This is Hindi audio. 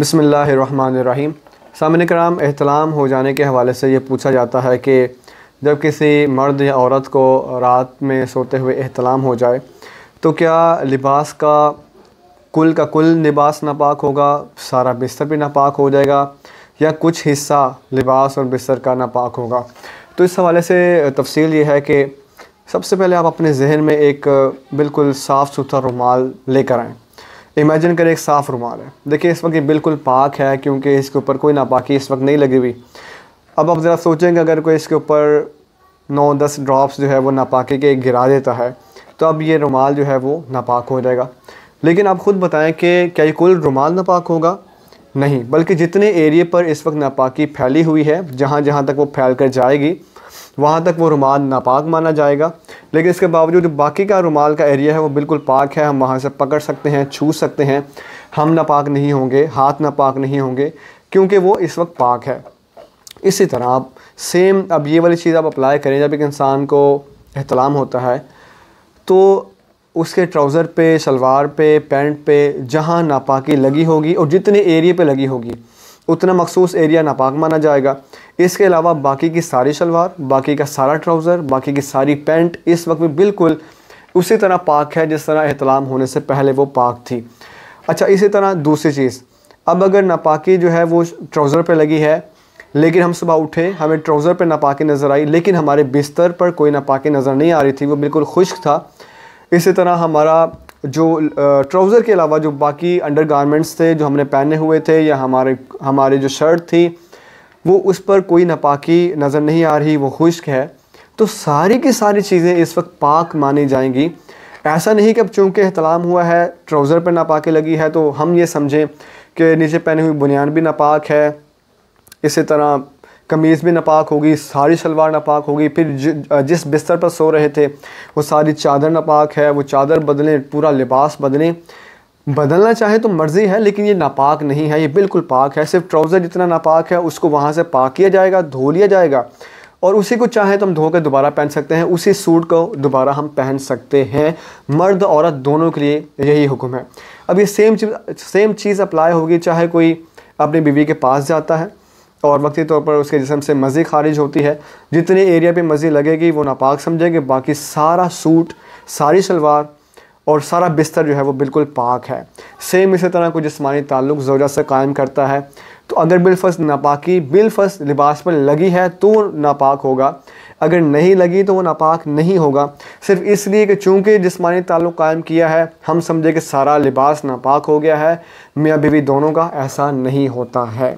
बसमीम सामिन कराम एहतलाम हो जाने के हवाले से ये पूछा जाता है कि जब किसी मर्द या औरत को रात में सोते हुए एहतलाम हो जाए तो क्या लिबास का कुल का कुल लिबास नापाक होगा सारा बिस्तर भी नापाक हो जाएगा या कुछ हिस्सा लिबास और बिस्तर का नापाक होगा तो इस हवाले से तफसील ये है कि सबसे पहले आप अपने जहन में एक बिल्कुल साफ़ सुथरा रुमाल लेकर आएँ इमेजिन करें एक साफ़ रुमाल है देखिए इस वक्त ये बिल्कुल पाक है क्योंकि इसके ऊपर कोई नापाकी इस वक्त नहीं लगी हुई अब आप ज़रा सोचेंगे अगर कोई इसके ऊपर नौ दस ड्रॉप्स जो है वो नापाकी के गिरा देता है तो अब ये रुमाल जो है वो नापाक हो जाएगा लेकिन आप ख़ुद बताएं कि क्या ये कुल रुमाल नापाक होगा नहीं बल्कि जितने एरिए पर इस वक्त नापाकी फैली हुई है जहाँ जहाँ तक वो फैल कर जाएगी वहाँ तक वो रुमाल नापाक माना जाएगा लेकिन इसके बावजूद बाकी का रुमाल का एरिया है वो बिल्कुल पाक है हम वहाँ से पकड़ सकते हैं छू सकते हैं हम ना पाक नहीं होंगे हाथ ना पाक नहीं होंगे क्योंकि वो इस वक्त पाक है इसी तरह आप सेम अब ये वाली चीज़ आप अप्लाई करें जब एक इंसान को एहतलाम होता है तो उसके ट्राउज़र पे शलवार पे पैंट पे जहाँ नापाकी लगी होगी और जितने एरिए पे लगी होगी उतना मखसूस एरिया नापाक माना जाएगा इसके अलावा बाकी की सारी शलवार बाकी का सारा ट्राउज़र बाकी की सारी पैंट इस वक्त भी बिल्कुल उसी तरह पाक है जिस तरह अहतलाम होने से पहले वो पाक थी अच्छा इसी तरह दूसरी चीज़ अब अगर नापाकी जो है वो ट्राउज़र पर लगी है लेकिन हम सुबह उठे हमें ट्राउज़र पर नापाकी नज़र आई लेकिन हमारे बिस्तर पर कोई नापाकी नज़र नहीं आ रही थी वो बिल्कुल खुश्क था इसी तरह हमारा जो ट्राउज़र के अलावा जो बाकी अंडर गारमेंट्स थे जो हमने पहने हुए थे या हमारे हमारे जो शर्ट थी वो उस पर कोई नापाकी नज़र नहीं आ रही वो खुश्क है तो सारी की सारी चीज़ें इस वक्त पाक मानी जाएंगी ऐसा नहीं कि अब चूँकि अहतलाम हुआ है ट्राउज़र पर नापाकी लगी है तो हम ये समझें कि नीचे पहनी हुई बुनियान भी नापाक है इसी तरह कमीज़ भी नापाक होगी सारी शलवार नापाक होगी फिर जिस बिस्तर पर सो रहे थे वो सारी चादर नापाक है वो चादर बदलें पूरा लिबास बदलें बदलना चाहे तो मर्ज़ी है लेकिन ये नापाक नहीं है ये बिल्कुल पाक है सिर्फ ट्राउज़र जितना नापाक है उसको वहाँ से पाक किया जाएगा धो लिया जाएगा और उसी को चाहे तो हम धोकर दोबारा पहन सकते हैं उसी सूट को दोबारा हम पहन सकते हैं मर्द औरत दोनों के लिए यही हुक्म है अब ये सेम चीज़ सेम चीज़ अप्लाई होगी चाहे कोई अपनी बीवी के पास जाता है तो और वक्ती तौर पर उसके जिसम से मज़ी खारिज होती है जितने एरिया पे मज़ी लगेगी वो नापाक समझेंगे बाकी सारा सूट सारी शलवार और सारा बिस्तर जो है वो बिल्कुल पाक है सेम इसी तरह को जिसमानी ताल्लुक जोजा से कायम करता है तो अगर बिलफस नापाकी बिलफस लिबास पर लगी है तो नापाक होगा अगर नहीं लगी तो वो नापाक नहीं होगा सिर्फ इसलिए कि चूँकि जिसमानी ताल्लुक कायम किया है हम समझे कि सारा लिबास नापाक हो गया है मियाँ बीवी दोनों का ऐसा नहीं होता है